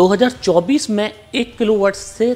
2024 में एक किलोवाट से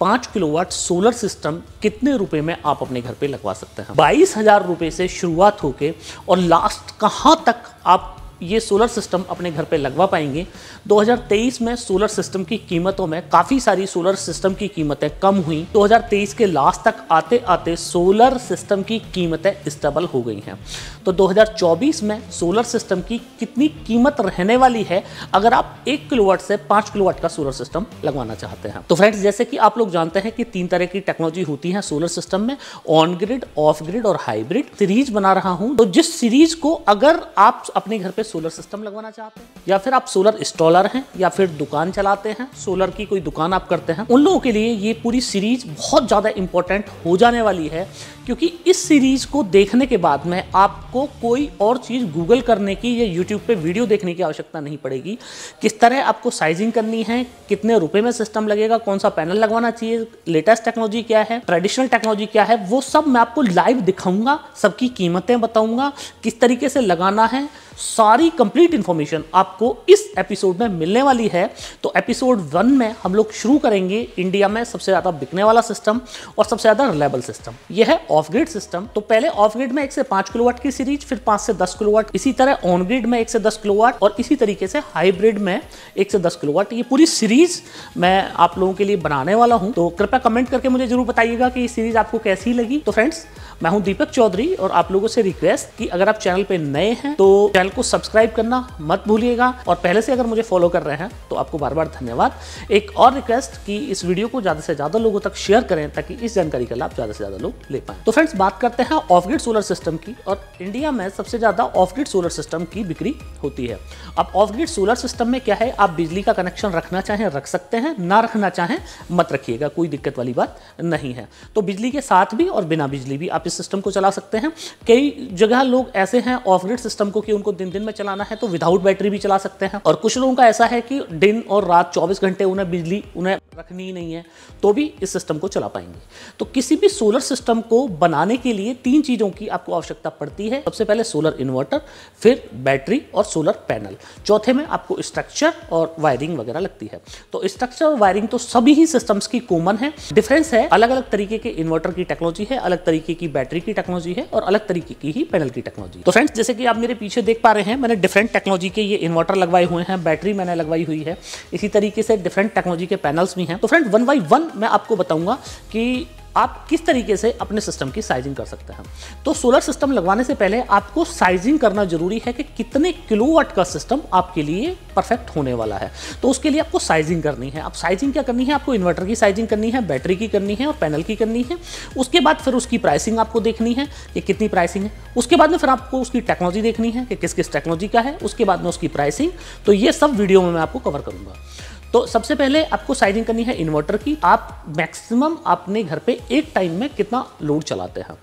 पाँच किलोवाट सोलर सिस्टम कितने रुपए में आप अपने घर पे लगवा सकते हैं बाईस हजार रुपये से शुरुआत होके और लास्ट कहाँ तक आप ये सोलर सिस्टम अपने घर पे लगवा पाएंगे 2023 में सोलर सिस्टम की कीमतों में काफ़ी सारी सोलर सिस्टम की कीमतें कम हुई 2023 के लास्ट तक आते आते सोलर सिस्टम की कीमतें स्टेबल हो गई हैं तो 2024 में सोलर सिस्टम की कितनी कीमत रहने वाली है अगर आप एक किलोवाट से पाँच किलोवाट का सोलर सिस्टम लगवाना चाहते हैं तो फ्रेंड्स जैसे कि आप लोग जानते हैं कि तीन तरह की टेक्नोलॉजी होती है सोलर सिस्टम में ऑन ग्रिड ऑफ ग्रिड और हाइब्रिड सीरीज बना रहा हूँ तो जिस सीरीज को अगर आप अपने घर पर सोलर सिस्टम लगवाना चाहते हैं या फिर आप सोलर इंस्टॉलर हैं या फिर दुकान चलाते हैं सोलर की कोई दुकान आप करते हैं उन लोगों के लिए ये पूरी सीरीज बहुत ज़्यादा इंपॉर्टेंट हो जाने वाली है क्योंकि इस सीरीज को देखने के बाद में आपको कोई और चीज़ गूगल करने की या यूट्यूब पे वीडियो देखने की आवश्यकता नहीं पड़ेगी किस तरह आपको साइजिंग करनी है कितने रुपए में सिस्टम लगेगा कौन सा पैनल लगवाना चाहिए लेटेस्ट टेक्नोलॉजी क्या है ट्रेडिशनल टेक्नोलॉजी क्या है वो सब मैं आपको लाइव दिखाऊंगा सबकी कीमतें बताऊंगा किस तरीके से लगाना है सारे सारी कंप्लीट इन्फॉर्मेशन आपको इस एपिसोड में मिलने वाली है तो एपिसोड वन में हम लोग शुरू करेंगे इंडिया में सबसे ज़्यादा बिकने वाला सिस्टम और सबसे ज़्यादा रिलायबल सिस्टम यह है ऑफ ग्रिड सिस्टम तो पहले ऑफ ग्रिड में एक से पाँच किलोवाट की सीरीज फिर पाँच से दस किलोवाट इसी तरह ऑन ग्रिड में एक से दस किलोवाट और इसी तरीके से हाइब्रिड में एक से दस किलोवाट ये पूरी सीरीज मैं आप लोगों के लिए बनाने वाला हूँ तो कृपया कमेंट करके मुझे जरूर बताइएगा कि ये सीरीज आपको कैसी लगी तो फ्रेंड्स मैं हूं दीपक चौधरी और आप लोगों से रिक्वेस्ट कि अगर आप चैनल पे नए हैं तो चैनल को सब्सक्राइब करना मत भूलिएगा और पहले से अगर मुझे फॉलो कर रहे हैं तो आपको बार बार धन्यवाद एक और रिक्वेस्ट कि इस वीडियो को ज़्यादा से ज़्यादा लोगों तक शेयर करें ताकि इस जानकारी का लाभ ज़्यादा से ज़्यादा लोग ले पाए तो फ्रेंड्स बात करते हैं ऑफ ग्रिड सोलर सिस्टम की और इंडिया में सबसे ज़्यादा ऑफ ग्रिड सोलर सिस्टम की बिक्री होती है अब ऑफ ग्रिड सोलर सिस्टम में क्या है आप बिजली का कनेक्शन रखना चाहें रख सकते हैं ना रखना चाहें मत रखिएगा कोई दिक्कत वाली बात नहीं है तो बिजली के साथ भी और बिना बिजली भी आप इस सिस्टम को चला सकते हैं कई जगह लोग ऐसे हैं ऑफ ग्रिड सिस्टम को कि उनको दिन दिन में चलाना है तो विदाउट बैटरी भी चला सकते हैं और कुछ लोगों का ऐसा है कि दिन और रात चौबीस घंटे उन्हें बिजली उन्हें रखनी ही नहीं है तो भी इस सिस्टम को चला पाएंगे तो किसी भी सोलर सिस्टम को बनाने के लिए तीन चीज़ों की आपको आवश्यकता पड़ती है सबसे पहले सोलर इन्वर्टर फिर बैटरी और सोलर पैनल चौथे में आपको स्ट्रक्चर और वायरिंग वगैरह लगती है तो स्ट्रक्चर और वायरिंग तो सभी ही सिस्टम्स की कॉमन है डिफरेंस है अलग अलग तरीके के इन्वर्टर की टेक्नोलॉजी है अलग तरीके की बैटरी की टेक्नोलॉजी है और अलग तरीके की ही पैनल की टेक्नोलॉजी तो फ्रेंड्स जैसे कि आप मेरे पीछे देख पा रहे हैं मैंने डिफरेंट टेक्नोलॉजी के ये इन्वर्टर लगवाए हुए हैं बैटरी मैंने लगवाई हुई है इसी तरीके से डिफरेंट टेक्नोलॉजी के पैनल्स भी हैं तो फ्रेंड वन बाई वन मैं आपको बताऊंगा कि आप किस तरीके से अपने सिस्टम की साइजिंग कर सकते हैं तो सोलर सिस्टम लगवाने से पहले आपको साइजिंग करना जरूरी है कि कितने किलोवाट का सिस्टम आपके लिए परफेक्ट होने वाला है तो उसके लिए आपको साइजिंग करनी है आप साइजिंग क्या करनी है आपको इन्वर्टर की साइजिंग करनी है बैटरी की करनी है और पैनल की करनी है उसके बाद फिर उसकी प्राइसिंग आपको देखनी है कि कितनी प्राइसिंग है उसके बाद में फिर आपको उसकी टेक्नोलॉजी देखनी है कि किस किस टेक्नोलॉजी का है उसके बाद में उसकी प्राइसिंग तो ये सब वीडियो में मैं आपको कवर करूंगा तो सबसे पहले आपको साइजिंग करनी है इन्वर्टर की आप मैक्सिमम अपने घर पे एक टाइम में कितना लोड चलाते हैं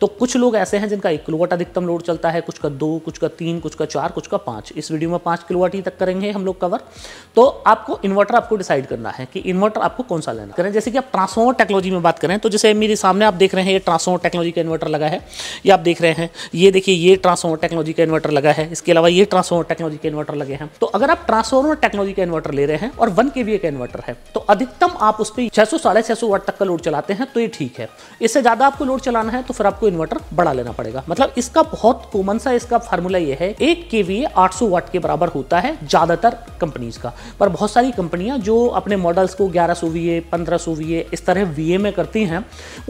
तो कुछ लोग ऐसे हैं जिनका एक किलोवाट अधिकतम लोड चलता है कुछ का दो कुछ का तीन कुछ का चार कुछ का पाँच इस वीडियो में पाँच किलोवाट ही तक करेंगे हम लोग कवर तो आपको इन्वर्टर आपको डिसाइड करना है कि इन्वर्टर आपको कौन सा लेना करें जैसे कि आप ट्रांसफॉर्मर टेक्नोलॉजी में बात करें तो जैसे मेरे सामने आप देख रहे हैं ये ट्रांसफॉर्मर टेक्नोलॉजी का इन्वर्टर लगा है ये आप देख रहे हैं ये देखिए ये ट्रांसफॉर्मर टेक्नोलॉजी का इन्वर्टर लगा है इसके अलावा ये ट्रांसफॉर्मर टेक्नोलॉजी के इन्वर्टर लगे हैं तो अगर आप ट्रांसफॉर्मर टेक्नोलॉजी का इन्वर्टर ले रहे हैं और वन के वी का इन्वर्टर है तो अधिकतम आप उस पर छह सौ साढ़े छह सौ वाट तक का लोड चलाते हैं तो ये ठीक है इससे ज़्यादा आपको लोड चलाना है तो फिर आपको इन्वर्टर बढ़ा लेना पड़ेगा मतलब इसका बहुत कॉमन सा इसका फार्मूला यह है एक के वी आठ सौ वाट के बराबर होता है ज़्यादातर कंपनीज का पर बहुत सारी कंपनियां जो अपने मॉडल्स को ग्यारह सौ वी ए पंद्रह सौ वी ए इस तरह वी ए में करती हैं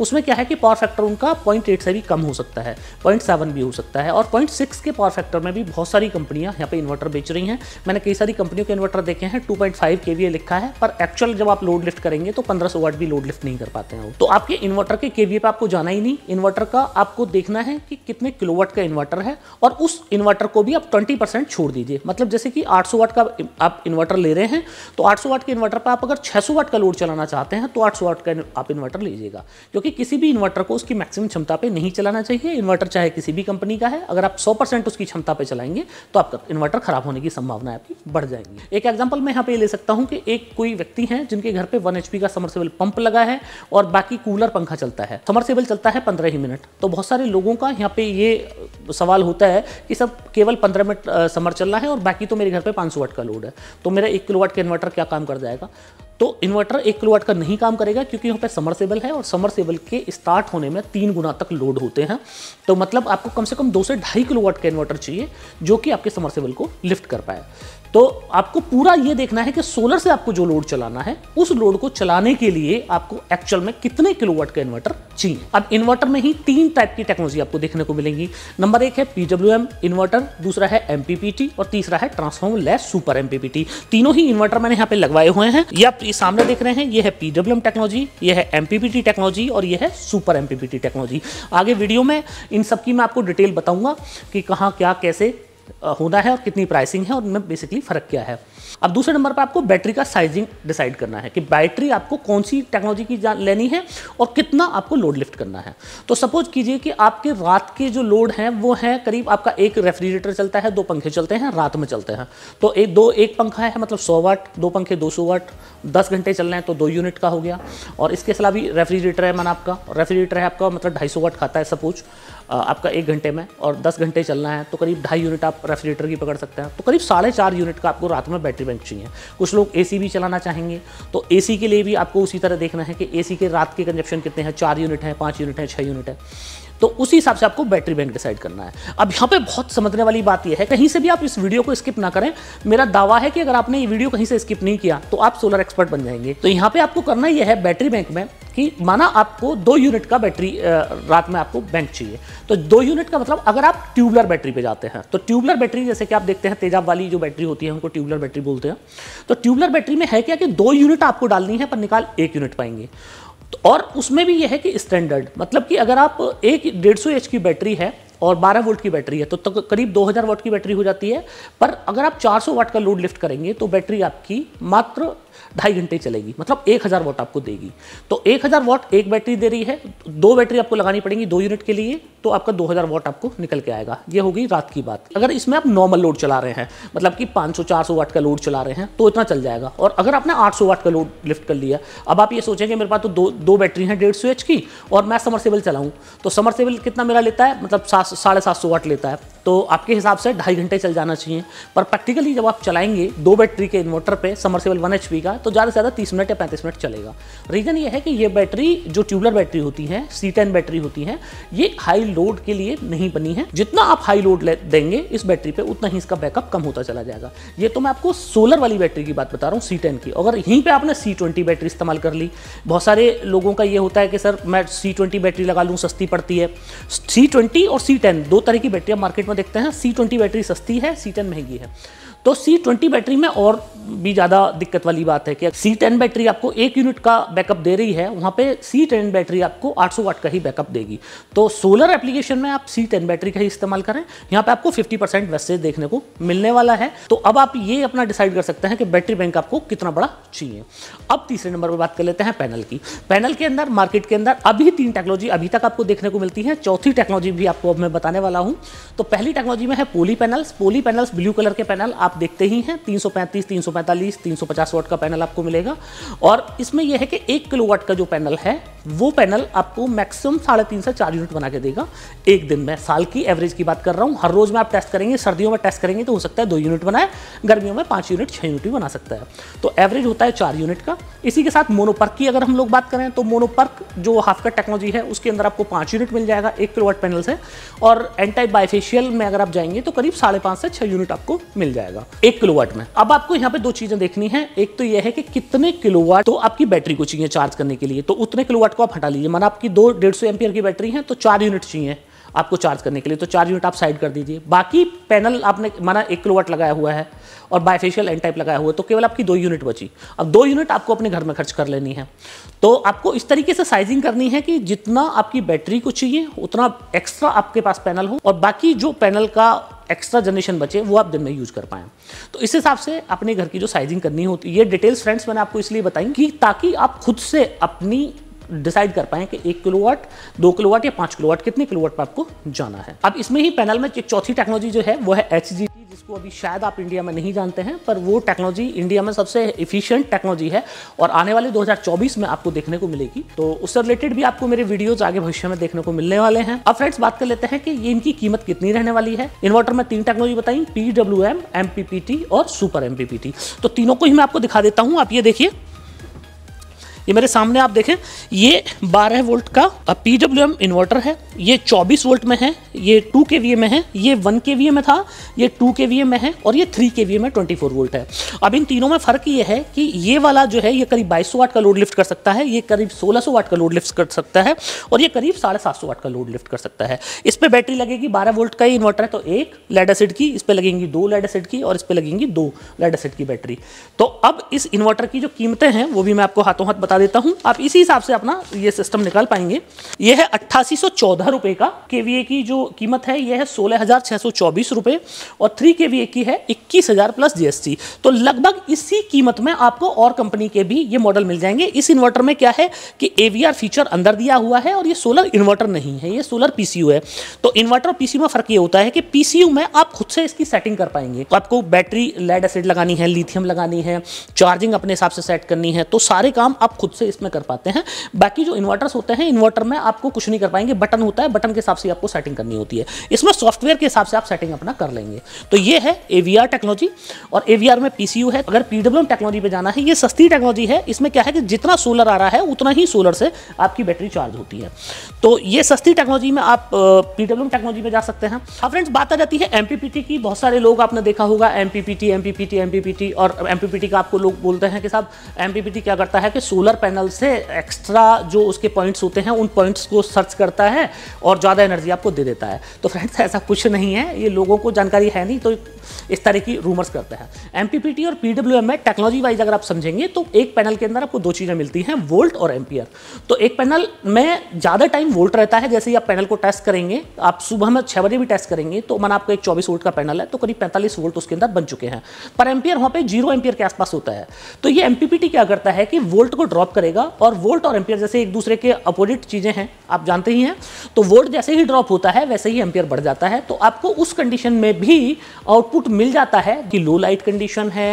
उसमें क्या है कि पावर फैक्टर उनका पॉइंट एट से भी कम हो सकता है पॉइंट सेवन भी हो सकता है और पॉइंट सिक्स के पावर फैक्टर में भी बहुत सारी कंपनियां यहाँ पे इन्वर्टर बेच रही हैं मैंने कई सारी कंपनियों के इन्वर्टर देखे हैं टू पॉइंट फाइव के के वी लिखा है पर एक्चुअल जब आप लोड लिफ्ट करेंगे तो 1500 वाट भी लोड लिफ्ट नहीं कर पाते हैं तो आपके इन्वर्टर के केवीए पे आपको जाना ही नहीं इन्वर्टर का आपको देखना है कि कितने किलोवाट का इन्वर्टर है और उस इन्वर्टर को भी आप ट्वेंटी परसेंट छोड़ दीजिए मतलब जैसे कि आठ सौ वाट का आप इन्वर्टर ले रहे हैं तो आठ सौ वाट के इन्वर्टर पर आप अगर छह सौ वाट का लोड चलाना चाहते हैं तो आठ सौ वाट का आप इन्वर्टर लीजिएगा क्योंकि किसी भी इन्वर्टर को उसकी मैक्सिमम क्षमता पर नहीं चलाना चाहिए इन्वर्टर चाहे किसी भी कंपनी का है अगर आप सौ उसकी क्षमता पर चलाएंगे तो आपका इन्वर्टर खराब होने की संभावना आपकी बढ़ जाएगी एक एग्जाम्पल मैं यहाँ पे ले सकता हूँ हूं कि एक कोई व्यक्ति है जिनके घर पे वन एचपी का समरसेबल पंप लगा है और बाकी कूलर पंखा चलता है समरसेबल चलता है पंद्रह ही मिनट तो बहुत सारे लोगों का यहाँ पे ये सवाल होता है कि सब केवल पंद्रह मिनट समर चल है और बाकी तो मेरे घर पे पाँच सौ वाट का लोड है तो मेरा एक किलो वाट का इन्वर्टर क्या काम कर जाएगा तो इन्वर्टर एक किलो वाट का नहीं काम करेगा क्योंकि यहाँ पे समरसेबल है और समरसेबल के स्टार्ट होने में तीन गुना तक लोड होते हैं तो मतलब आपको कम से कम दो से ढाई किलो वाट का इन्वर्टर चाहिए जो कि आपके समरसेबल को लिफ्ट कर पाए तो आपको पूरा ये देखना है कि सोलर से आपको जो लोड चलाना है उस लोड को चलाने के लिए आपको एक्चुअल में कितने किलोवाट का इन्वर्टर चाहिए अब इन्वर्टर में ही तीन टाइप की टेक्नोलॉजी आपको देखने को मिलेंगी नंबर एक है पीडब्ल्यू इन्वर्टर दूसरा है एमपीपीटी और तीसरा है ट्रांसफॉर्म लेस सुपर एमपीपीटी तीनों ही इन्वर्टर मैंने यहाँ पे लगवाए हुए हैं ये आप सामने देख रहे हैं ये है पीडब्ल्यू टेक्नोलॉजी ये है एमपीपीटी टेक्नोलॉजी और ये है सुपर एमपीपीटी टेक्नोलॉजी आगे वीडियो में इन सबकी मैं आपको डिटेल बताऊंगा कि कहाँ क्या कैसे होना है और कितनी प्राइसिंग है और उनमें बेसिकली फ़र्क क्या है अब दूसरे नंबर पर आपको बैटरी का साइजिंग डिसाइड करना है कि बैटरी आपको कौन सी टेक्नोलॉजी की लेनी है और कितना आपको लोड लिफ्ट करना है तो सपोज कीजिए कि आपके रात के जो लोड हैं वो हैं करीब आपका एक रेफ्रिजरेटर चलता है दो पंखे चलते हैं रात में चलते हैं तो एक दो एक पंखा है मतलब सौ वाट दो पंखे दो सौ वाट दस घंटे चल रहे हैं तो दो यूनिट का हो गया और इसके अलावा भी रेफ्रिजरेटर है मन आपका रेफ्रिजरेटर है आपका मतलब ढाई सौ वाट खाता है सपोज आपका एक घंटे में और दस घंटे चलना है तो करीब ढाई यूनिट आप रेफ्रिजरेटर की पकड़ सकते हैं तो करीब साढ़े चार यूनिट का आपको रात में बैटरी बैंक चाहिए कुछ लोग ए भी चलाना चाहेंगे तो ए के लिए भी आपको उसी तरह देखना है कि ए के रात के कंजप्शन कितने हैं चार यूनिट हैं पाँच यूनिट हैं छः यूनिट है तो उसी हिसाब से आपको बैटरी बैंक डिसाइड करना है अब यहाँ पे बहुत समझने वाली बात यह है कहीं से भी आप इस वीडियो को स्किप ना करें मेरा दावा है कि अगर आपने ये वीडियो कहीं से स्किप नहीं किया तो आप सोलर एक्सपर्ट बन जाएंगे तो यहाँ पे आपको करना यह है बैटरी बैंक में कि माना आपको दो यूनिट का बैटरी रात में आपको बैंक चाहिए तो दो यूनिट का मतलब अगर आप ट्यूबलर बैटरी पे जाते हैं तो ट्यूबलर बैटरी जैसे कि आप देखते हैं तेजाब वाली जो बैटरी होती है उनको ट्यूबलर बैटरी बोलते हैं तो ट्यूबलर बैटरी में है क्या कि दो यूनिट आपको डालनी है पर निकाल एक यूनिट पाएंगे तो और उसमें भी यह है कि स्टैंडर्ड मतलब कि अगर आप एक डेढ़ सौ एच की बैटरी है और 12 वोल्ट की बैटरी है तो, तो करीब 2000 वोट की बैटरी हो जाती है पर अगर आप 400 वाट का लोड लिफ्ट करेंगे तो बैटरी आपकी मात्र ढाई घंटे चलेगी मतलब एक हज़ार वॉट आपको देगी तो एक हज़ार वॉट एक बैटरी दे रही है दो बैटरी आपको लगानी पड़ेगी दो यूनिट के लिए तो आपका दो हज़ार वॉट आपको निकल के आएगा ये होगी रात की बात अगर इसमें आप नॉर्मल लोड चला रहे हैं मतलब कि पाँच सौ चार सौ वाट का लोड चला रहे हैं तो इतना चल जाएगा और अगर आपने आठ सौ वाट का लोड लिफ्ट कर लिया अब आप ये सोचेंगे मेरे पास तो दो दो बैटरी हैं डेढ़ सौ एच की और मैं समरसेबल चलाऊँ तो समरसेबल कितना मेरा लेता है मतलब सात साढ़े सात सौ वाट लेता है तो आपके हिसाब से ढाई घंटे चल जाना चाहिए पर प्रैक्टिकली जब आप चलाएंगे दो बैटरी के इन्वर्टर पर समरसेबल वन एच का तो ज़्यादा से ज़्यादा तीस मिनट या पैंतीस मिनट चलेगा रीज़न ये है कि ये बैटरी जो ट्यूबलर बैटरी होती है सी टेन बैटरी होती है ये हाई लोड के लिए नहीं बनी है जितना आप हाई लोड देंगे इस बैटरी पर उतना ही इसका बैकअप कम होता चला जाएगा ये तो मैं आपको सोलर वाली बैटरी की बात बता रहा हूँ सी टेन की अगर यहीं पर आपने सी ट्वेंटी बैटरी इस्तेमाल कर ली बहुत सारे लोगों का ये होता है कि सर मैं सी ट्वेंटी बैटरी लगा लूँ सस्ती पड़ती है सी ट्वेंटी और सी टेन दो तरह की बैटरी आप मार्केट में देखते हैं सी ट्वेंटी बैटरी सस्ती है सी टेन महंगी है तो सी ट्वेंटी बैटरी में और भी ज़्यादा दिक्कत वाली बात है कि सी टेन बैटरी आपको एक यूनिट का बैकअप दे रही है वहाँ पे सी टेन बैटरी आपको 800 वाट का ही बैकअप देगी तो सोलर एप्लीकेशन में आप सी टेन बैटरी का ही इस्तेमाल करें यहाँ पे आपको 50 परसेंट वैसे देखने को मिलने वाला है तो अब आप ये अपना डिसाइड कर सकते हैं कि बैटरी बैंक आपको कितना बड़ा चाहिए अब तीसरे नंबर पर बात कर लेते हैं पैनल की पैनल के अंदर मार्केट के अंदर अभी तीन टेक्नोलॉजी अभी तक आपको देखने को मिलती है चौथी टेक्नोलॉजी भी आपको अब मैं बताने वाला हूँ तो पहली टेक्नोलॉजी में है poly panels poly panels blue colour के पैनल आप आप देखते ही हैं 335, 345, 350 वाट का पैनल आपको मिलेगा और इसमें यह है कि एक किलो वाट का जो पैनल है वो पैनल आपको मैक्सिमम साढ़े तीन से चार यूनिट बना के देगा एक दिन में साल की एवरेज की बात कर रहा हूँ हर रोज़ में आप टेस्ट करेंगे सर्दियों में टेस्ट करेंगे तो हो सकता है दो यूनिट बनाए गर्मियों में पाँच यूनिट छः यूनिट भी बना सकता है तो एवरेज होता है चार यूनिट का इसी के साथ मोनोपर्क की अगर हम लोग बात करें तो मोनोपर्क जो हाफ का टेक्नोलॉजी है उसके अंदर आपको पाँच यूनिट मिल जाएगा एक वाट पैनल से और एंटाई में अगर आप जाएंगे तो करीब साढ़े पाँच से छः यूनिट आपको मिल जाएगा जाएगा एक किलोवाट में अब आपको यहाँ पे दो चीजें देखनी है एक तो यह है कि कितने किलोवाट तो आपकी बैटरी को चाहिए चार्ज करने के लिए तो उतने किलोवाट को आप हटा लीजिए मान आपकी दो डेढ़ सौ एमपियर की बैटरी है तो चार यूनिट चाहिए आपको चार्ज करने के लिए तो चार यूनिट आप साइड कर दीजिए बाकी पैनल आपने माना एक किलोवाट लगाया हुआ है और बायफेशियल एन टाइप लगाया हुआ है तो केवल आपकी दो यूनिट बची अब दो यूनिट आपको अपने घर में खर्च कर लेनी है तो आपको इस तरीके से साइजिंग करनी है कि जितना आपकी बैटरी को चाहिए उतना एक्स्ट्रा आपके पास पैनल हो और बाकी जो पैनल का एक्स्ट्रा जनरेशन बचे वो आप दिन में यूज कर पाए तो इस हिसाब से अपने घर की जो साइजिंग करनी होती है ये डिटेल्स फ्रेंड्स मैंने आपको इसलिए बताई कि ताकि आप खुद से अपनी डिसाइड कर पाए कि एक किलो वाट दो किलो वाट या पांच किलो वाट कितने किलो वाट पर आपको जाना है अब इसमें ही पैनल में एक चौथी टेक्नोलॉजी जो है वो है एच जी जिसको अभी शायद आप इंडिया में नहीं जानते हैं पर वो टेक्नोलॉजी इंडिया में सबसे इफिशियंट टेक्नोलॉजी है और आने वाले 2024 में आपको देखने को मिलेगी तो उससे रिलेटेड भी आपको मेरे वीडियोज आगे भविष्य में देखने को मिलने वाले हैं अब फ्रेंड्स बात कर लेते हैं कि ये इनकी कीमत कितनी रहने वाली है इन्वर्टर में तीन टेक्नोलॉजी बताई पीडब्ल्यू एम एम और सुपर एम तो तीनों को ही मैं आपको दिखा देता हूँ आप ये देखिए ये मेरे सामने आप देखें ये 12 वोल्ट का पी डब्ल्यू एम इन्वर्टर है ये 24 वोल्ट में है ये 2 के में है ये 1 के में था ये 2 के में है और ये 3 के में 24 वोल्ट है अब इन तीनों में फ़र्क ये है कि ये वाला जो है ये करीब बाईस वाट का लोड लिफ्ट कर सकता है ये करीब 1600 वाट का लोड लिफ्ट कर सकता है और ये करीब साढ़े वाट का लोड लिफ्ट कर सकता है इस पर बैटरी लगेगी बारह वोल्ट का ही इन्वर्टर है तो एक लेड एसिड की इस पर लगेंगी दो लेड एसिड की और इस पर लगेंगी दो लेड एसिड की बैटरी तो अब इस इन्वर्टर की जो कीमतें हैं वो भी मैं आपको हाथों हाथ बता बता देता हूँ आप इसी हिसाब से अपना ये सिस्टम निकाल पाएंगे ये है अट्ठासी रुपए का केवीए की जो कीमत है यह है सोलह रुपए और थ्री केवीए की है इक्कीस प्लस जीएसटी तो लगभग इसी कीमत में आपको और कंपनी के भी ये मॉडल मिल जाएंगे इस इन्वर्टर में क्या है कि एवीआर फीचर अंदर दिया हुआ है और ये सोलर इन्वर्टर नहीं है ये सोलर पीसीयू है तो इन्वर्टर और पीसीयू में फर्क ये होता है कि पीसीयू में आप खुद से इसकी सेटिंग कर पाएंगे तो आपको बैटरी लेड एसिड लगानी है लिथियम लगानी है चार्जिंग अपने हिसाब से सेट करनी है तो सारे काम आप खुद से इसमें कर पाते हैं बाकी जो इन्वर्टर्स होते हैं इन्वर्टर में आपको कुछ नहीं कर पाएंगे बटन होता है बटन के हिसाब से आपको सेटिंग करनी होती है इसमें सॉफ्टवेयर के हिसाब से आप सेटिंग अपना कर लेंगे तो ये है एवीआर टेक्नोलॉजी और एवीआर में पीसीयू है अगर पीडब्ल्यू टेक्नोलॉजी पे जाना है ये सस्ती टेक्नोलॉजी है इसमें क्या है कि जितना सोलर आ रहा है उतना ही सोलर से आपकी बैटरी चार्ज होती है तो ये सस्ती टेक्नोलॉजी में आप पीडब्ल्यू टेक्नोलॉजी में जा सकते हैं अब हाँ फ्रेंड्स बात आ जाती है एमपीपीटी की बहुत सारे लोग आपने देखा होगा एमपीपीटी एमपीपीटी एमपीपीटी और एमपीपीटी का आपको लोग बोलते हैं कि साहब एमपीपीटी क्या करता है कि सोलर सोलर पैनल से एक्स्ट्रा जो उसके पॉइंट्स होते हैं उन पॉइंट्स को सर्च करता है और ज़्यादा एनर्जी आपको दे देता है तो फ्रेंड्स ऐसा कुछ नहीं है ये लोगों को जानकारी है नहीं तो इस तरह की रूमर्स करते हैं एम और पी में टेक्नोलॉजी वाइज अगर आप समझेंगे तो एक पैनल के अंदर आपको दो चीज़ें मिलती हैं वोल्ट और एम्पियर तो एक पैनल में ज़्यादा टाइम वोल्ट रहता है जैसे ही आप पैनल को टेस्ट करेंगे आप सुबह में छः बजे भी टेस्ट करेंगे तो मन आपका एक चौबीस वोल्ट का पैनल है तो करीब पैंतालीस वोल्ट उसके अंदर बन चुके हैं पर एम्पियर वहाँ पर जीरो एम्पियर के आसपास होता है तो ये एम क्या करता है कि वोल्ट को ड्रॉ ड्रॉप करेगा और वोल्ट और एम्पियर जैसे एक दूसरे के अपोजिट चीज़ें हैं आप जानते ही हैं तो वोल्ट जैसे ही ड्रॉप होता है वैसे ही एम्पियर बढ़ जाता है तो आपको उस कंडीशन में भी आउटपुट मिल जाता है कि लो लाइट कंडीशन है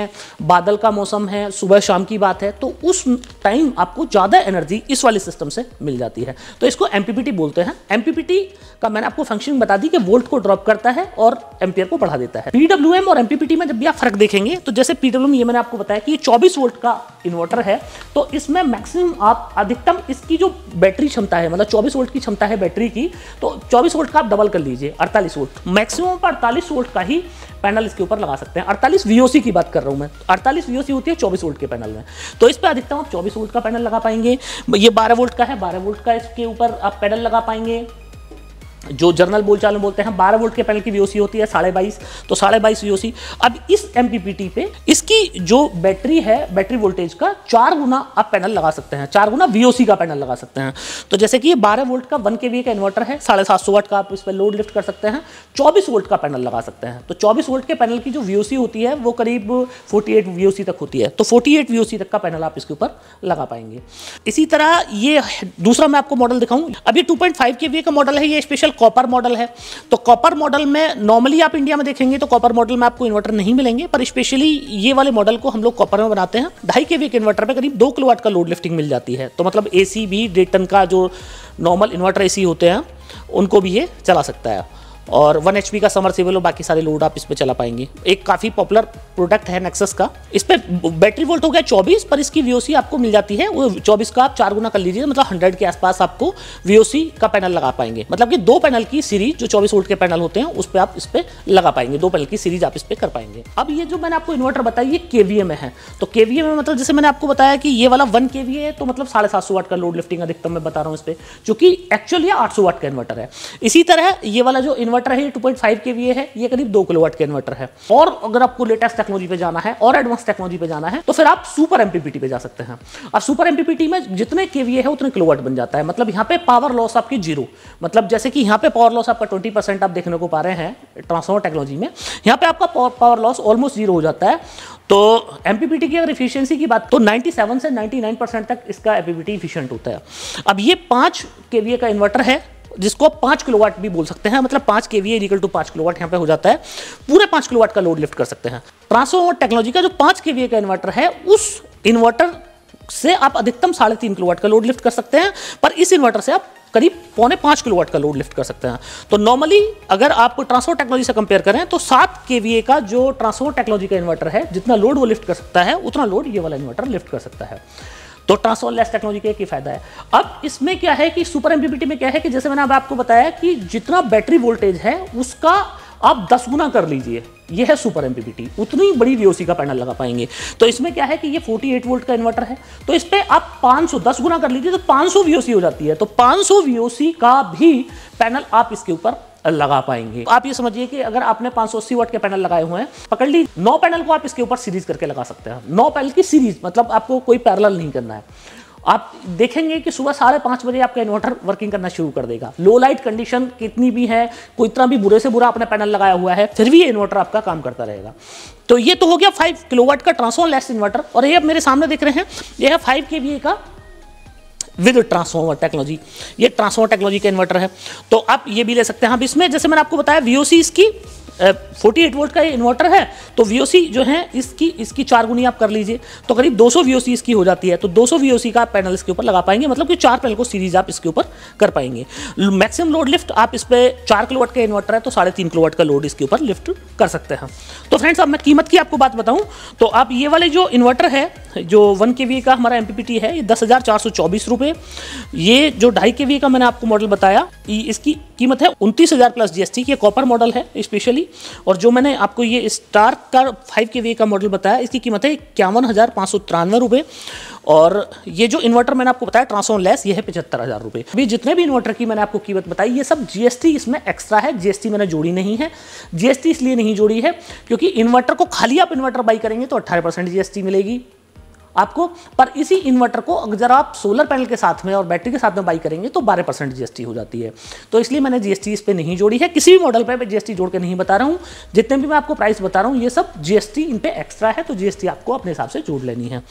बादल का मौसम है सुबह शाम की बात है तो उस टाइम आपको ज़्यादा एनर्जी इस वाले सिस्टम से मिल जाती है तो इसको एमपीपीटी बोलते हैं एमपीपीटी का मैंने आपको फंक्शन बता दी कि वोल्ट को ड्रॉप करता है और एम्पियर को बढ़ा देता है पीडब्ल्यू और एमपीपीटी में जब भी आप फर्क देखेंगे तो जैसे पीडब्ल्यू ये मैंने आपको बताया कि चौबीस वोल्ट का इन्वर्टर है तो इसमें इसमें मैक्सिमम आप अधिकतम इसकी जो बैटरी क्षमता है मतलब 24 वोल्ट की क्षमता है बैटरी की तो 24 वोल्ट का आप डबल कर लीजिए 48 वोल्ट मैक्सिमम पर 48 वोल्ट का ही पैनल इसके ऊपर लगा सकते हैं 48 वी की बात कर रहा हूँ मैं 48 वी होती है 24 वोल्ट के पैनल में तो इस पर अधिकतम आप 24 वोल्ट का पैनल लगा पाएंगे ये 12 वोल्ट का है 12 वोल्ट का इसके ऊपर आप पैनल लगा पाएंगे जो जर्नल बोलचाल में बोलते हैं बारह वोल्ट के पैनल की वीओसी होती है साढ़े बाईस तो साढ़े बाईस वीओसी अब इस एम पे इसकी जो बैटरी है बैटरी वोल्टेज का चार गुना आप पैनल लगा सकते हैं चार गुना वीओसी का पैनल लगा सकते हैं तो जैसे कि ये बारह वोल्ट का वन के का इन्वर्टर है साढ़े सात सौ वाट का आप इस पर लोड लिफ्ट कर सकते हैं चौबीस वोल्ट का पैनल लगा सकते हैं तो चौबीस वोल्ट के पैनल की जो वीओसी होती है वो करीब फोर्टी एट वीओसी तक होती है तो फोर्टी एट वीओसी तक का पैनल आप इसके ऊपर लगा पाएंगे इसी तरह ये दूसरा मैं आपको मॉडल दिखाऊँ अभी टू पॉइंट फाइव के का मॉडल है ये स्पेशल टिपिकल कॉपर मॉडल है तो कॉपर मॉडल में नॉर्मली आप इंडिया में देखेंगे तो कॉपर मॉडल में आपको इन्वर्टर नहीं मिलेंगे पर स्पेशली ये वाले मॉडल को हम लोग कॉपर में बनाते हैं ढाई के वी के इन्वर्टर में करीब दो किलोवाट का लोड लिफ्टिंग मिल जाती है तो मतलब ए सी भी डेढ़ टन का जो नॉर्मल इन्वर्टर ए होते हैं उनको भी ये चला सकता है और वन एच का समर सिविल और बाकी सारे लोड आप इस पर चला पाएंगे एक काफ़ी पॉपुलर प्रोडक्ट है नेक्सस का इस पर बैटरी वोल्ट हो गया चौबीस पर इसकी वी आपको मिल जाती है वो 24 का आप चार गुना कर लीजिए मतलब हंड्रेड के आसपास आपको वी का पैनल लगा पाएंगे मतलब कि दो पैनल की सीरीज जो चौबीस वोल्ट के पैनल होते हैं उस पर आप इस पर लगा पाएंगे दो पैनल की सीरीज आप इस पर कर पाएंगे अब ये जो मैंने आपको इन्वर्टर बताया ये केवीए में है तो केवीए में मतलब जैसे मैंने आपको बताया कि ये वाला वन केवीए है तो मतलब साढ़े सात सौ वाट का लोड लिफ्टिंग अधिकतम मैं बता रहा हूँ इस पर चूंकि एक्चुअली आठ सौ वाट का इन्वर्टर है इसी तरह ये वाला जो इन्वर्टर इन्वर्टर है ये 2.5 पॉइंट के वी है ये करीब दो किलोवाट के इन्वर्टर है और अगर आपको लेटेस्ट टेक्नोलॉजी पे जाना है और एडवांस टेक्नोलॉजी पे जाना है तो फिर आप सुपर एमपीपीटी पे जा सकते हैं और सुपर एमपीपीटी में जितने के वी है उतने किलोवाट बन जाता है मतलब यहाँ पे पावर लॉस आपकी जीरो मतलब जैसे कि यहाँ पे पावर लॉस आपका ट्वेंटी आप देखने को पा रहे हैं ट्रांसफॉर्मर टेक्नोलॉजी में यहाँ पे आपका पावर लॉस ऑलमोस्ट जीरो हो जाता है तो एमपीपीटी की अगर इफिशियंसी की बात तो 97 से 99 परसेंट तक इसका एमपीपीटी इफिशियंट होता है अब ये पाँच के का इन्वर्टर है जिसको आप पाँच किलोवाट भी बोल सकते हैं मतलब पाँच के वी इक्वल टू पाँच किलोवाट यहाँ पर हो जाता है पूरे पाँच किलोवाट का लोड लिफ्ट कर सकते हैं ट्रांसफॉर्मर टेक्नोलॉजी का जो पाँच के का इन्वर्टर है उस इन्वर्टर से आप अधिकतम साढ़े तीन किलोवाट का लोड लिफ्ट कर सकते हैं पर इस इन्वर्टर से आप करीब पौने पाँच किलोवाट का लोड लिफ्ट कर सकते हैं तो नॉर्मली अगर आप ट्रांसफोर टेक्नोलॉजी से कंपेयर करें तो सात के का जो ट्रांसफोर टेक्नोलॉजी का इन्वर्टर है जितना लोड वो लिफ्ट कर सकता है उतना लोड ये वाला इन्वर्टर लिफ्ट कर सकता है तो लेस टेक्नोलॉजी का एक फायदा है अब इसमें क्या है कि सुपर एमपीपीटी में क्या है कि जैसे मैंने अब आपको बताया कि जितना बैटरी वोल्टेज है उसका आप दस गुना कर लीजिए यह है सुपर एमपीपीटी उतनी बड़ी वीओसी का पैनल लगा पाएंगे तो इसमें क्या है कि ये 48 वोल्ट का इन्वर्टर है तो इस पर आप 500 10 गुना कर लीजिए तो 500 वीओसी हो जाती है तो 500 वीओसी का भी पैनल आप इसके ऊपर लगा पाएंगे आप ये समझिए कि अगर आपने पांच सौ वाट के पैनल लगाए हुए हैं पकड़ ली नौ पैनल को आप इसके ऊपर सीरीज करके लगा सकते हैं नौ पैनल की सीरीज मतलब आपको कोई पैरल नहीं करना है आप देखेंगे कि सुबह साढ़े पाँच बजे आपका इन्वर्टर वर्किंग करना शुरू कर देगा लो लाइट कंडीशन कितनी भी है कोई इतना भी बुरे से बुरा आपने पैनल लगाया हुआ है फिर भी ये इन्वर्टर आपका काम करता रहेगा तो ये तो हो गया फाइव किलोवाट का ट्रांसफॉर्म लेस इन्वर्टर और ये आप मेरे सामने देख रहे हैं ये है फाइव के का विद ट्रांसफॉर्मर टेक्नोलॉजी ये ट्रांसफॉर्मर टेक्नोलॉजी का इन्वर्टर है तो आप ये भी ले सकते हैं अब हाँ, इसमें जैसे मैंने आपको बताया वीओसी की फोर्टी एट वोल्ट का ये इन्वर्टर है तो वी जो है इसकी इसकी चार गुनी आप कर लीजिए तो करीब दो सौ इसकी हो जाती है तो दो सौ का आप पैनल इसके ऊपर लगा पाएंगे मतलब कि चार पैनल को सीरीज आप इसके ऊपर कर पाएंगे मैक्सिमम लोड लिफ्ट आप इस पर चार किलोवाट का इन्वर्टर है तो साढ़े तीन किलोवाट का लोड इसके ऊपर लिफ्ट कर सकते हैं तो फ्रेंड्स अब मैं कीमत की आपको बात बताऊँ तो आप ये वाले जो इन्वर्टर है जो वन के का हमारा एम है ये दस हज़ार चार सौ चौबीस रुपये ये जो ढाई के का मैंने आपको मॉडल बताया इसकी कीमत है उनतीस हज़ार प्लस जीएसटी ये कॉपर मॉडल है स्पेशली और जो मैंने आपको ये स्टार का फाइव के वे का मॉडल बताया इसकी कीमत है इक्यावन हज़ार पाँच सौ तिरानवे रुपये और ये जो इन्वर्टर मैंने आपको बताया ट्रांसफॉर्म लेस ये है पचहत्तर हज़ार रुपये अभी जितने भी इन्वर्टर की मैंने आपको कीमत बताई ये सब जीएसटी इसमें एक्स्ट्रा है जीएसटी मैंने जोड़ी नहीं है जीएसटी इसलिए नहीं जोड़ी है क्योंकि इन्वर्टर को खाली आप इन्वर्टर बाई करेंगे तो अट्ठारह परसेंट जीएसटी मिलेगी आपको पर इसी इन्वर्टर को अगर आप सोलर पैनल के साथ में और बैटरी के साथ में बाई करेंगे तो 12 परसेंट जीएसटी हो जाती है तो इसलिए मैंने जीएसटी इस पर नहीं जोड़ी है किसी भी मॉडल पर मैं जीएसटी जोड़ के नहीं बता रहा हूं जितने भी मैं आपको प्राइस बता रहा हूं ये सब जीएसटी इन पर एक्स्ट्रा है तो जीएसटी आपको अपने हिसाब से जोड़ लेनी है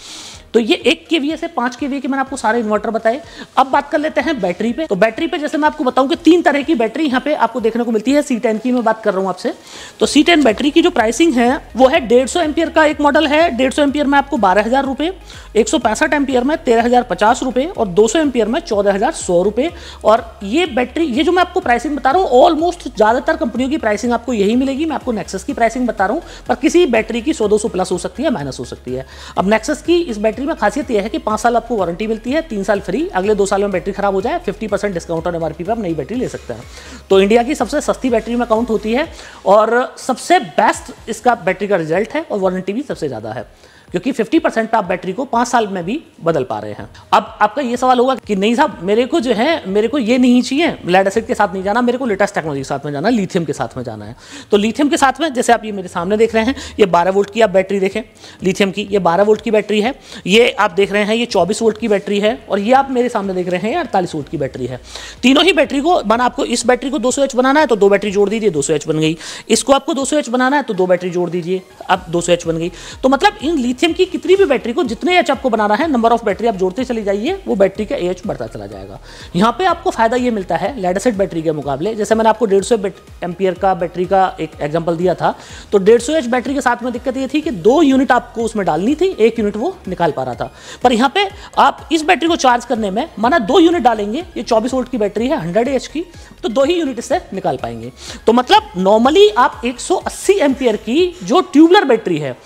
तो ये एक के वी से पांच के वी के मैंने आपको सारे इन्वर्टर बताए अब बात कर लेते हैं बैटरी पे तो बैटरी पे जैसे मैं आपको बताऊं कि तीन तरह की बैटरी यहाँ पे आपको देखने को मिलती है सी टेन की मैं बात कर रहा हूँ आपसे तो सी टेन बैटरी की जो प्राइसिंग है वो है डेढ़ सौ एम्पियर का एक मॉडल है डेढ़ सौ एम्पियर में आपको बारह हजार रुपये एक सौ पैंसठ एम्पियर में तेरह हजार पचास रुपये और दो सौ एम्पियर में चौदह हजार सौ रुपये और ये बैटरी ये जो मैं आपको प्राइसिंग बता रहा हूँ ऑलमोस्ट ज़्यादातर कंपनियों की प्राइसिंग आपको यही मिलेगी मैं आपको नेक्सेस की प्राइसिंग बता रहा हूँ पर किसी बैटरी की सौ दो सौ प्लस हो सकती है माइनस हो सकती है अब नेक्सेस की इस बैटरी बैटरी में खासियत यह है कि पांच साल आपको वारंटी मिलती है तीन साल फ्री अगले दो साल में बैटरी खराब हो जाए fifty percent discount on MRP पर आप नई बैटरी ले सकते हैं तो इंडिया की सबसे सस्ती बैटरी में काउंट होती है और सबसे बेस्ट इसका बैटरी का रिजल्ट है और वारंटी भी सबसे ज़्यादा है क्योंकि 50 परसेंट आप बैटरी को पांच साल में भी बदल पा रहे हैं अब आपका ये सवाल होगा कि नहीं साहब मेरे को जो है मेरे को ये नहीं चाहिए लेड एसिड के साथ नहीं जाना मेरे को लेटेस्ट टेक्नोलॉजी के साथ में जाना लिथियम के साथ में जाना है तो लिथियम के साथ में जैसे आप ये मेरे सामने देख रहे हैं ये बारह वोल्ट की आप बैटरी देखें लिथियम की ये बारह वोल्ट की बैटरी है ये आप देख रहे हैं ये चौबीस वोल्ट की बैटरी है और ये आप मेरे सामने देख रहे हैं अड़तालीस वोल्ट की बैटरी है तीनों ही बैटरी को बना आपको इस बैटरी को दो सौ एच बनाना है तो दो बैटरी जोड़ दीजिए दो सौ एच बन गई इसको आपको दो सौ एच बनाना है तो दो बैटरी जोड़ दीजिए अब दो सौ एच बन गई तो मतलब इन लिथियम की कितनी भी बैटरी को जितने एच आपको बनाना है नंबर ऑफ बैटरी आप जोड़ते चले जाइए वो बैटरी का एच बढ़ता चला जाएगा यहाँ पे आपको फायदा ये मिलता है लेडासेट बैटरी के मुकाबले जैसे मैंने आपको डेढ़ सौ एम्पियर का बैटरी का एक एग्जाम्पल दिया था तो डेढ़ सौ एच बैटरी के साथ में दिक्कत ये थी कि दो यूनिट आपको उसमें डालनी थी एक यूनिट वो निकाल पा रहा था पर यहाँ पे आप इस बैटरी को चार्ज करने में माना दो यूनिट डालेंगे ये चौबीस वोल्ट की बैटरी है हंड्रेड एच की तो दो ही यूनिट इससे निकाल पाएंगे तो मतलब नॉर्मली आप 180 एम्पियर की जो ट्यूबलर बैटरी है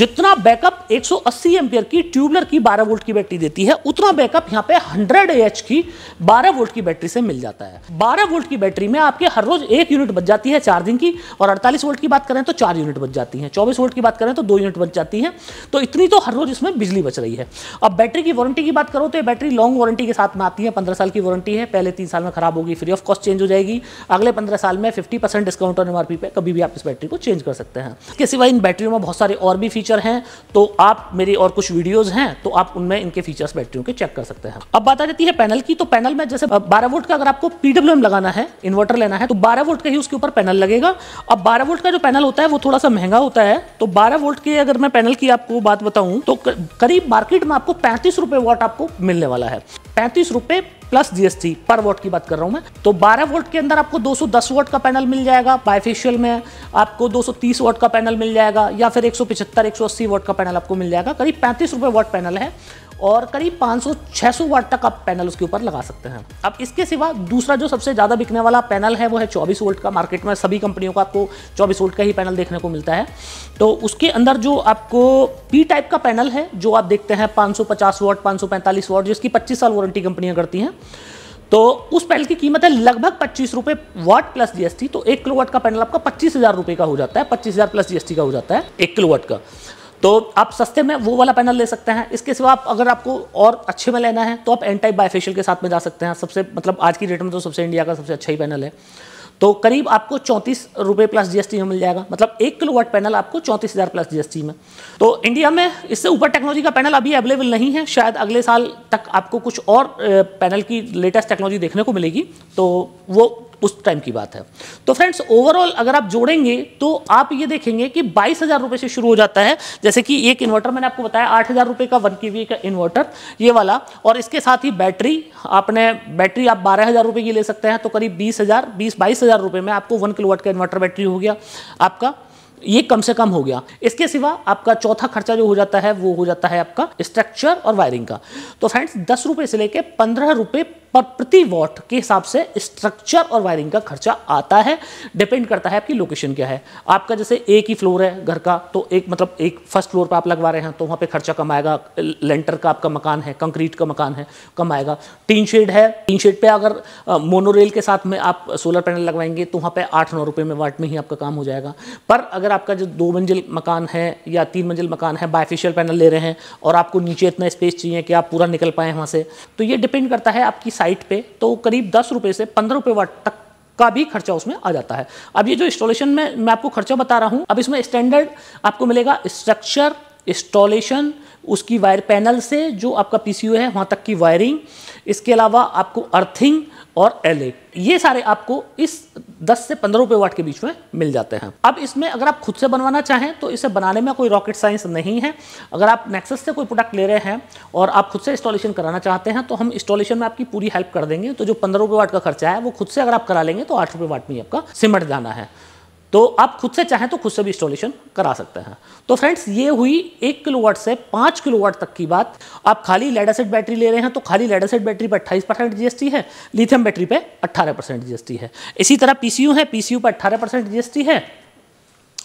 जितना बैकअप 180 एम्पियर की ट्यूबलर की 12 वोल्ट की बैटरी देती है उतना बैकअप यहाँ पे 100 एच की 12 वोल्ट की बैटरी से मिल जाता है 12 वोल्ट की बैटरी में आपके हर रोज एक यूनिट बच जाती है चार्जिंग की और अड़तालीस वोल्ट की बात करें तो चार यूनिट बच जाती है चौबीस वोल्ट की बात करें तो दो यूनिट बच जाती है तो इतनी तो हर रोज इसमें बिजली बच रही है अब बैटरी की वारंटी की बात करो तो बैटरी लॉन्ग वारंटी के साथ में आती है पंद्रह साल की वारंटी है पहले तीन साल में खराब होगी free of cost change change हो जाएगी अगले पंद्रह साल में fifty percent discount on MRP पे कभी भी आप इस बैटरी को चेंज कर सकते हैं इसके सिवा इन बैटरियों में बहुत सारे और भी फीचर हैं तो आप मेरी और कुछ वीडियोज़ हैं तो आप उनमें इनके फीचर्स बैटरियों के चेक कर सकते हैं अब बात आ जाती है पैनल की तो पैनल में जैसे बारह वोट का अगर आपको पीडब्ल्यू लगाना है इन्वर्टर लेना है तो बारह वोट का ही उसके ऊपर पैनल लगेगा अब बारह वोट का जो पैनल होता है वो थोड़ा सा महंगा होता है तो बारह वोट के अगर मैं पैनल की आपको बात बताऊं तो करीब मार्केट में आपको पैंतीस रुपए वॉट आपको मिलने वाला है पैंतीस रुपए प्लस जीएसटी पर वोट की बात कर रहा हूं मैं तो 12 वोल्ट के अंदर आपको 210 वोट का पैनल मिल जाएगा बायफेशियल में आपको 230 वोट का पैनल मिल जाएगा या फिर 175 180 वोट का पैनल आपको मिल जाएगा करीब पैंतीस रुपए वोट पैनल है और करीब 500-600 वाट तक आप पैनल उसके ऊपर लगा सकते हैं अब इसके सिवा दूसरा जो सबसे ज़्यादा बिकने वाला पैनल है वो है चौबीस वोल्ट का मार्केट में सभी कंपनियों का आपको चौबीस वोल्ट का ही पैनल देखने को मिलता है तो उसके अंदर जो आपको पी टाइप का पैनल है जो आप देखते हैं पाँच सौ 545 वाट जिसकी पच्चीस साल वारंटी कंपनियां करती हैं तो उस पैनल की कीमत है लगभग पच्चीस रुपये वाट प्लस जीएसटी तो एक किलो वाट का पैनल आपका पच्चीस हज़ार रुपये का हो जाता है पच्चीस हज़ार प्लस जीएसटी का हो जाता है एक किलो वाट का तो आप सस्ते में वो वाला पैनल ले सकते हैं इसके सिवा आप अगर आपको और अच्छे में लेना है तो आप एंटाइप बायोफेशियल के साथ में जा सकते हैं सबसे मतलब आज की डेट में तो सबसे इंडिया का सबसे अच्छा ही पैनल है तो करीब आपको चौंतीस रुपये प्लस जीएसटी में मिल जाएगा मतलब एक किलो वाट पैनल आपको चौंतीस हज़ार प्लस जीएसटी में तो इंडिया में इससे ऊपर टेक्नोलॉजी का पैनल अभी अवेलेबल नहीं है शायद अगले साल तक आपको कुछ और पैनल की लेटेस्ट टेक्नोलॉजी देखने को मिलेगी तो वो उस टाइम की बात है तो फ्रेंड्स ओवरऑल अगर आप जोड़ेंगे तो आप ये देखेंगे कि बाईस हज़ार रुपए से शुरू हो जाता है जैसे कि एक इन्वर्टर मैंने आपको बताया आठ हज़ार रुपए का वन के का इन्वर्टर ये वाला और इसके साथ ही बैटरी आपने बैटरी आप बारह हज़ार रुपए की ले सकते हैं तो करीब बीस हज़ार बीस बाईस हज़ार रुपए में आपको वन किलोवाट का इन्वर्टर बैटरी हो गया आपका ये कम से कम हो गया इसके सिवा आपका चौथा खर्चा जो हो जाता है वो हो जाता है आपका स्ट्रक्चर और वायरिंग का तो फ्रेंड्स दस रुपए से लेकर पंद्रह रुपए पर प्रति वॉट के हिसाब से स्ट्रक्चर और वायरिंग का खर्चा आता है डिपेंड करता है आपकी लोकेशन क्या है आपका जैसे एक ही फ्लोर है घर का तो एक मतलब एक फर्स्ट फ्लोर पर आप लगवा रहे हैं तो वहाँ पे खर्चा कम आएगा लेंटर का आपका मकान है कंक्रीट का मकान है कम आएगा टीन शेड है टीन शेड पर अगर मोनोरेल के साथ में आप सोलर पैनल लगवाएंगे तो वहाँ पर आठ नौ रुपये में वाट में ही आपका काम हो जाएगा पर अगर आपका जो दो मंजिल मकान है या तीन मंजिल मकान है बायफिशियल पैनल ले रहे हैं और आपको नीचे इतना स्पेस चाहिए कि आप पूरा निकल पाएँ वहाँ से तो ये डिपेंड करता है आपकी साइट पे तो करीब दस रुपये से पंद्रह रुपये वाट तक का भी खर्चा उसमें आ जाता है अब ये जो इंस्टॉलेशन में मैं आपको खर्चा बता रहा हूँ अब इसमें स्टैंडर्ड आपको मिलेगा स्ट्रक्चर इंस्टॉलेशन उसकी वायर पैनल से जो आपका पी है वहाँ तक की वायरिंग इसके अलावा आपको अर्थिंग और एल ये सारे आपको इस 10 से 15 रुपये वाट के बीच में मिल जाते हैं अब इसमें अगर आप खुद से बनवाना चाहें तो इसे बनाने में कोई रॉकेट साइंस नहीं है अगर आप नेक्सस से कोई प्रोडक्ट ले रहे हैं और आप खुद से इंस्टॉलेशन कराना चाहते हैं तो हम इंस्टॉलेशन में आपकी पूरी हेल्प कर देंगे तो जो पंद्रह रुपये वाट का खर्चा है वो खुद से अगर आप करा लेंगे तो आठ रुपये वाट में आपका सिमट जाना है तो आप खुद से चाहें तो खुद से भी इंस्टॉलेशन करा सकते हैं तो फ्रेंड्स ये हुई एक किलो से पाँच किलो तक की बात आप खाली लेडासेट बैटरी ले रहे हैं तो खाली लेडासेट बैटरी पर अट्ठाईस परसेंट जीएसटी है लिथियम बैटरी पे अट्ठारह परसेंट जीएसटी है इसी तरह पीसीयू है पीसीयू पर अट्ठारह परसेंट जीएसटी है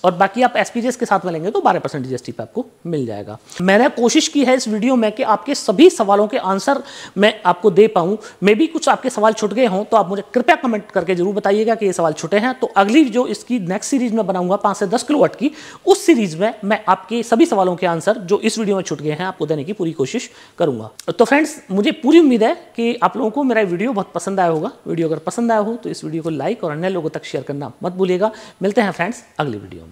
और बाकी आप एसपीजीएस के साथ में लेंगे तो 12 परसेंट जीएसटी पे आपको मिल जाएगा मैंने कोशिश की है इस वीडियो में कि आपके सभी सवालों के आंसर मैं आपको दे पाऊं मे भी कुछ आपके सवाल छुट गए हों तो आप मुझे कृपया कमेंट करके जरूर बताइएगा कि ये सवाल छुटे हैं तो अगली जो इसकी नेक्स्ट सीरीज में बनाऊंगा पांच से दस वट की उस सीरीज में मैं आपके सभी सवालों के आंसर जो इस वीडियो में छुट गए हैं आपको देने की पूरी कोशिश करूंगा तो फ्रेंड्स मुझे पूरी उम्मीद है कि आप लोगों को मेरा वीडियो बहुत पसंद आया होगा वीडियो अगर पसंद आया हो तो इस वीडियो को लाइक और अन्य लोगों तक शेयर करना मत भूलिएगा मिलते हैं फ्रेंड्स अगली वीडियो में